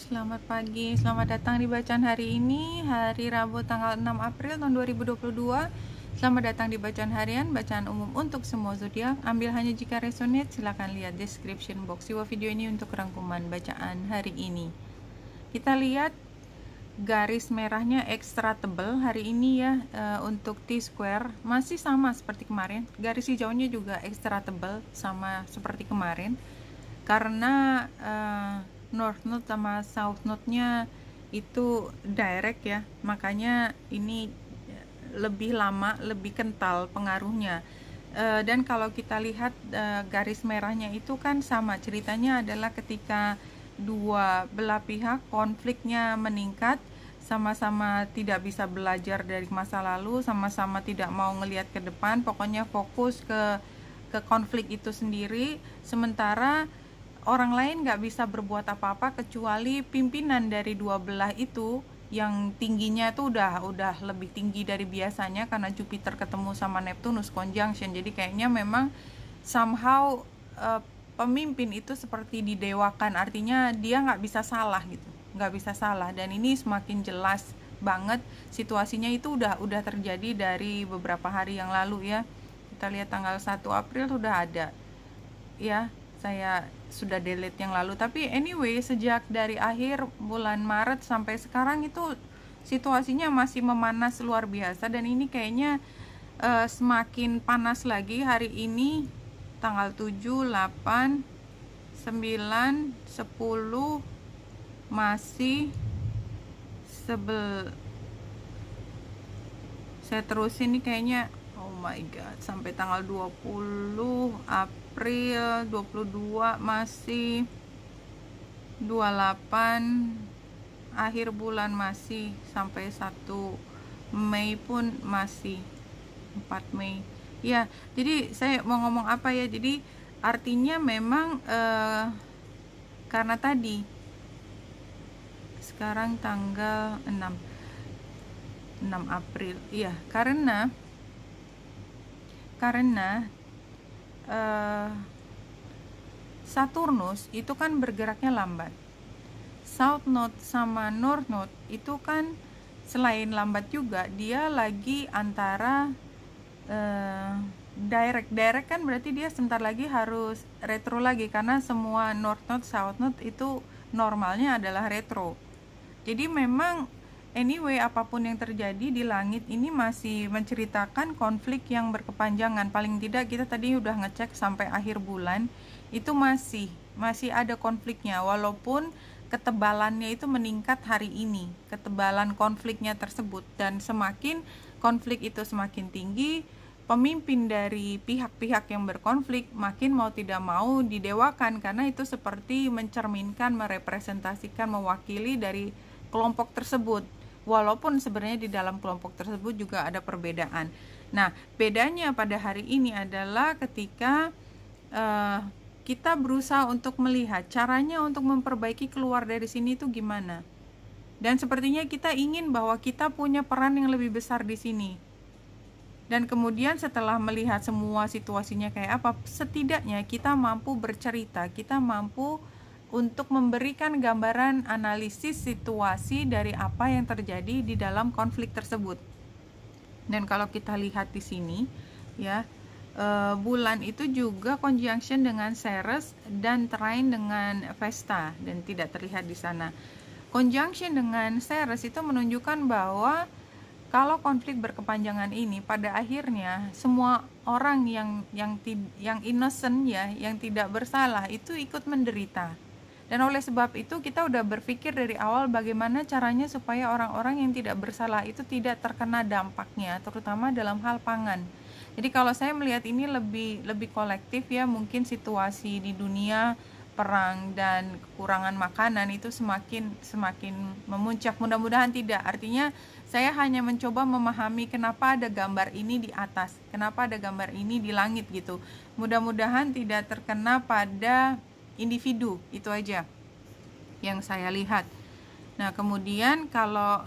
selamat pagi, selamat datang di bacaan hari ini, hari Rabu tanggal 6 April tahun 2022. Selamat datang di bacaan harian, bacaan umum untuk semua zodiak. Ambil hanya jika resonate, silahkan lihat description box di video ini untuk rangkuman bacaan hari ini. Kita lihat garis merahnya ekstra tebal hari ini ya e, untuk T square masih sama seperti kemarin. Garis hijaunya juga ekstra tebal sama seperti kemarin karena e, north note sama south note nya itu direct ya makanya ini lebih lama lebih kental pengaruhnya e, dan kalau kita lihat e, garis merahnya itu kan sama ceritanya adalah ketika dua belah pihak konfliknya meningkat sama-sama tidak bisa belajar dari masa lalu, sama-sama tidak mau ngelihat ke depan, pokoknya fokus ke ke konflik itu sendiri. Sementara orang lain nggak bisa berbuat apa-apa kecuali pimpinan dari dua belah itu yang tingginya itu udah udah lebih tinggi dari biasanya karena Jupiter ketemu sama Neptunus conjunction jadi kayaknya memang somehow uh, pemimpin itu seperti didewakan artinya dia nggak bisa salah gitu nggak bisa salah dan ini semakin jelas banget situasinya itu udah udah terjadi dari beberapa hari yang lalu ya kita lihat tanggal 1 April sudah ada ya saya sudah delete yang lalu tapi anyway sejak dari akhir bulan Maret sampai sekarang itu situasinya masih memanas luar biasa dan ini kayaknya uh, semakin panas lagi hari ini tanggal 7 8 9 10 masih sebel saya terusin ini kayaknya oh my god sampai tanggal 20 April April 22 masih 28 akhir bulan masih sampai 1 Mei pun masih 4 Mei ya jadi saya mau ngomong apa ya jadi artinya memang eh, karena tadi sekarang tanggal 6 6 April iya karena karena Eh, Saturnus itu kan bergeraknya lambat. South Node sama North Node itu kan selain lambat juga dia lagi antara uh, direct direct kan berarti dia sebentar lagi harus retro lagi karena semua North Node South Node itu normalnya adalah retro. Jadi memang Anyway, apapun yang terjadi di langit ini masih menceritakan konflik yang berkepanjangan. Paling tidak kita tadi sudah ngecek sampai akhir bulan itu masih masih ada konfliknya walaupun ketebalannya itu meningkat hari ini. Ketebalan konfliknya tersebut dan semakin konflik itu semakin tinggi, pemimpin dari pihak-pihak yang berkonflik makin mau tidak mau didewakan karena itu seperti mencerminkan, merepresentasikan, mewakili dari kelompok tersebut walaupun sebenarnya di dalam kelompok tersebut juga ada perbedaan. Nah, bedanya pada hari ini adalah ketika uh, kita berusaha untuk melihat caranya untuk memperbaiki keluar dari sini itu gimana. Dan sepertinya kita ingin bahwa kita punya peran yang lebih besar di sini. Dan kemudian setelah melihat semua situasinya kayak apa, setidaknya kita mampu bercerita, kita mampu untuk memberikan gambaran analisis situasi dari apa yang terjadi di dalam konflik tersebut. Dan kalau kita lihat di sini, ya, eh, bulan itu juga conjunction dengan Ceres dan trine dengan Vesta dan tidak terlihat di sana. Conjunction dengan Ceres itu menunjukkan bahwa kalau konflik berkepanjangan ini pada akhirnya semua orang yang yang yang innocent ya, yang tidak bersalah itu ikut menderita dan oleh sebab itu kita udah berpikir dari awal bagaimana caranya supaya orang-orang yang tidak bersalah itu tidak terkena dampaknya, terutama dalam hal pangan. Jadi kalau saya melihat ini lebih lebih kolektif ya, mungkin situasi di dunia perang dan kekurangan makanan itu semakin semakin memuncak. Mudah-mudahan tidak. Artinya saya hanya mencoba memahami kenapa ada gambar ini di atas, kenapa ada gambar ini di langit gitu. Mudah-mudahan tidak terkena pada individu itu aja yang saya lihat nah kemudian kalau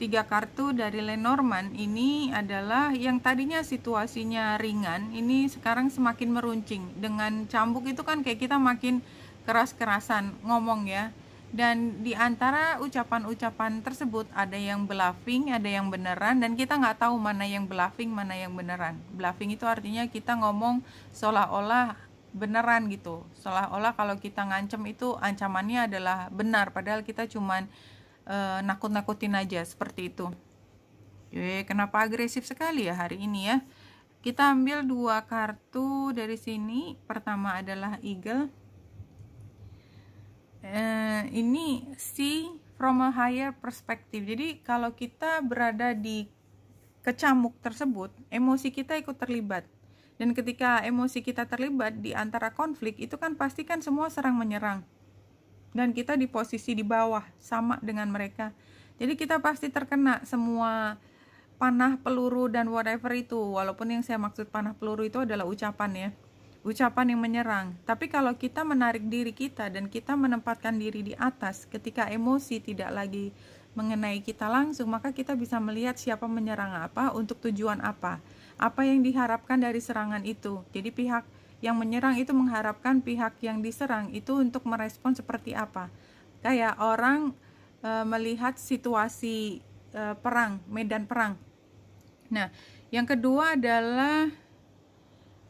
tiga kartu dari Lenormand ini adalah yang tadinya situasinya ringan ini sekarang semakin meruncing dengan cambuk itu kan kayak kita makin keras-kerasan ngomong ya dan di antara ucapan-ucapan tersebut ada yang bluffing ada yang beneran dan kita nggak tahu mana yang bluffing mana yang beneran bluffing itu artinya kita ngomong seolah-olah beneran gitu seolah-olah kalau kita ngancem itu ancamannya adalah benar padahal kita cuman e, nakut-nakutin aja seperti itu Ye, kenapa agresif sekali ya hari ini ya kita ambil dua kartu dari sini pertama adalah eagle e, ini si from a higher perspective jadi kalau kita berada di kecamuk tersebut emosi kita ikut terlibat dan ketika emosi kita terlibat di antara konflik, itu kan pastikan semua serang menyerang. Dan kita di posisi di bawah, sama dengan mereka. Jadi kita pasti terkena semua panah, peluru, dan whatever itu. Walaupun yang saya maksud panah peluru itu adalah ucapan ya. Ucapan yang menyerang. Tapi kalau kita menarik diri kita dan kita menempatkan diri di atas ketika emosi tidak lagi mengenai kita langsung, maka kita bisa melihat siapa menyerang apa, untuk tujuan apa apa yang diharapkan dari serangan itu. Jadi pihak yang menyerang itu mengharapkan pihak yang diserang itu untuk merespon seperti apa. Kayak orang e, melihat situasi e, perang, medan perang. Nah, yang kedua adalah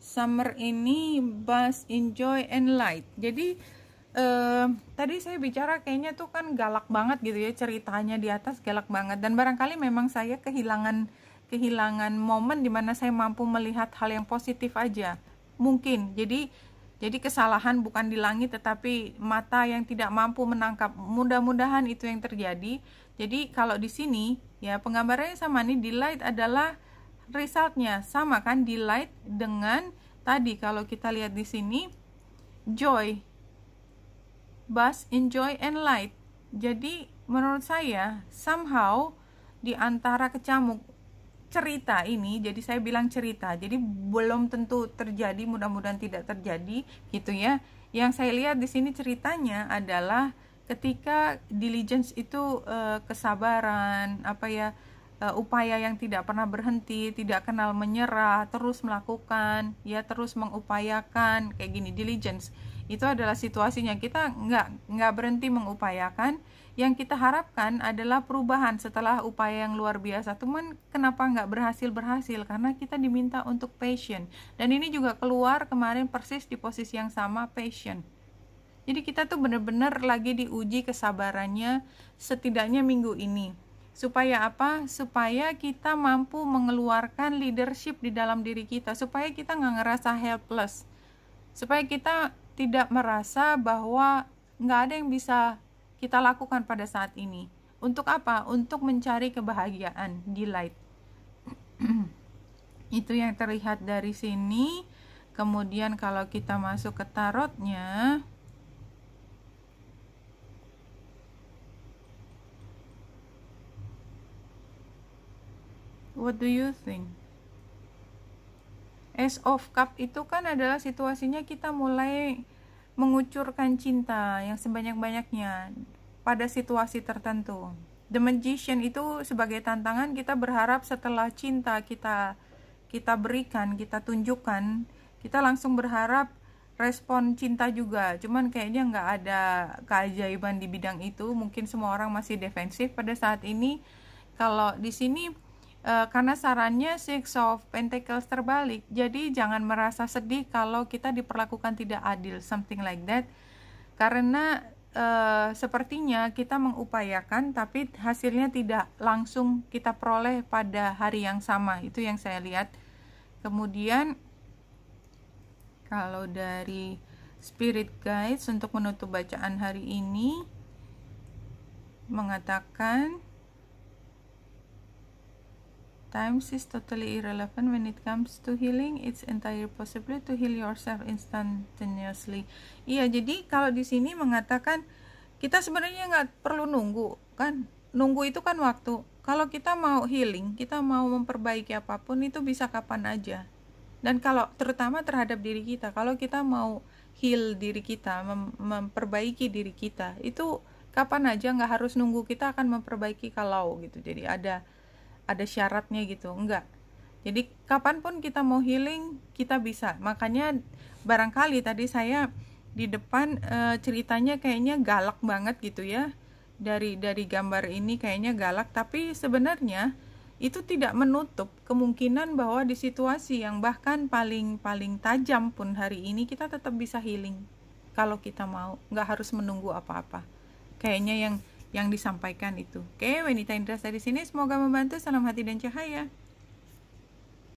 summer ini bus enjoy and light. Jadi eh, tadi saya bicara kayaknya tuh kan galak banget gitu ya ceritanya di atas galak banget dan barangkali memang saya kehilangan kehilangan momen di mana saya mampu melihat hal yang positif aja mungkin jadi jadi kesalahan bukan di langit tetapi mata yang tidak mampu menangkap mudah-mudahan itu yang terjadi jadi kalau di sini ya penggambarannya sama nih delight adalah resultnya sama kan delight dengan tadi kalau kita lihat di sini joy bus enjoy and light jadi menurut saya somehow di antara kecamuk cerita ini jadi saya bilang cerita jadi belum tentu terjadi mudah-mudahan tidak terjadi gitu ya yang saya lihat di sini ceritanya adalah ketika diligence itu uh, kesabaran apa ya uh, upaya yang tidak pernah berhenti, tidak kenal menyerah, terus melakukan, ya terus mengupayakan kayak gini diligence. Itu adalah situasinya kita nggak nggak berhenti mengupayakan yang kita harapkan adalah perubahan setelah upaya yang luar biasa teman kenapa nggak berhasil berhasil karena kita diminta untuk passion dan ini juga keluar kemarin persis di posisi yang sama passion jadi kita tuh bener-bener lagi diuji kesabarannya setidaknya minggu ini supaya apa supaya kita mampu mengeluarkan leadership di dalam diri kita supaya kita nggak ngerasa helpless supaya kita tidak merasa bahwa nggak ada yang bisa kita lakukan pada saat ini. Untuk apa? Untuk mencari kebahagiaan, delight. Itu yang terlihat dari sini. Kemudian kalau kita masuk ke tarotnya, What do you think? Ace of Cup itu kan adalah situasinya kita mulai mengucurkan cinta yang sebanyak-banyaknya pada situasi tertentu. The Magician itu sebagai tantangan kita berharap setelah cinta kita kita berikan, kita tunjukkan, kita langsung berharap respon cinta juga. Cuman kayaknya nggak ada keajaiban di bidang itu. Mungkin semua orang masih defensif pada saat ini. Kalau di sini Eh, karena sarannya Six of Pentacles terbalik, jadi jangan merasa sedih kalau kita diperlakukan tidak adil, something like that. Karena uh, sepertinya kita mengupayakan, tapi hasilnya tidak langsung kita peroleh pada hari yang sama. Itu yang saya lihat. Kemudian, kalau dari Spirit Guides untuk menutup bacaan hari ini mengatakan times is totally irrelevant when it comes to healing. It's entirely possible to heal yourself instantaneously. Iya, jadi kalau di sini mengatakan kita sebenarnya nggak perlu nunggu, kan? Nunggu itu kan waktu. Kalau kita mau healing, kita mau memperbaiki apapun itu bisa kapan aja. Dan kalau terutama terhadap diri kita, kalau kita mau heal diri kita, mem memperbaiki diri kita, itu kapan aja nggak harus nunggu kita akan memperbaiki kalau gitu. Jadi ada ada syaratnya gitu enggak jadi kapanpun kita mau healing kita bisa makanya barangkali tadi saya di depan e, ceritanya kayaknya galak banget gitu ya dari dari gambar ini kayaknya galak tapi sebenarnya itu tidak menutup kemungkinan bahwa di situasi yang bahkan paling paling tajam pun hari ini kita tetap bisa healing kalau kita mau nggak harus menunggu apa-apa kayaknya yang yang disampaikan itu. Oke, Wenita Indra saya di sini semoga membantu. Salam hati dan cahaya.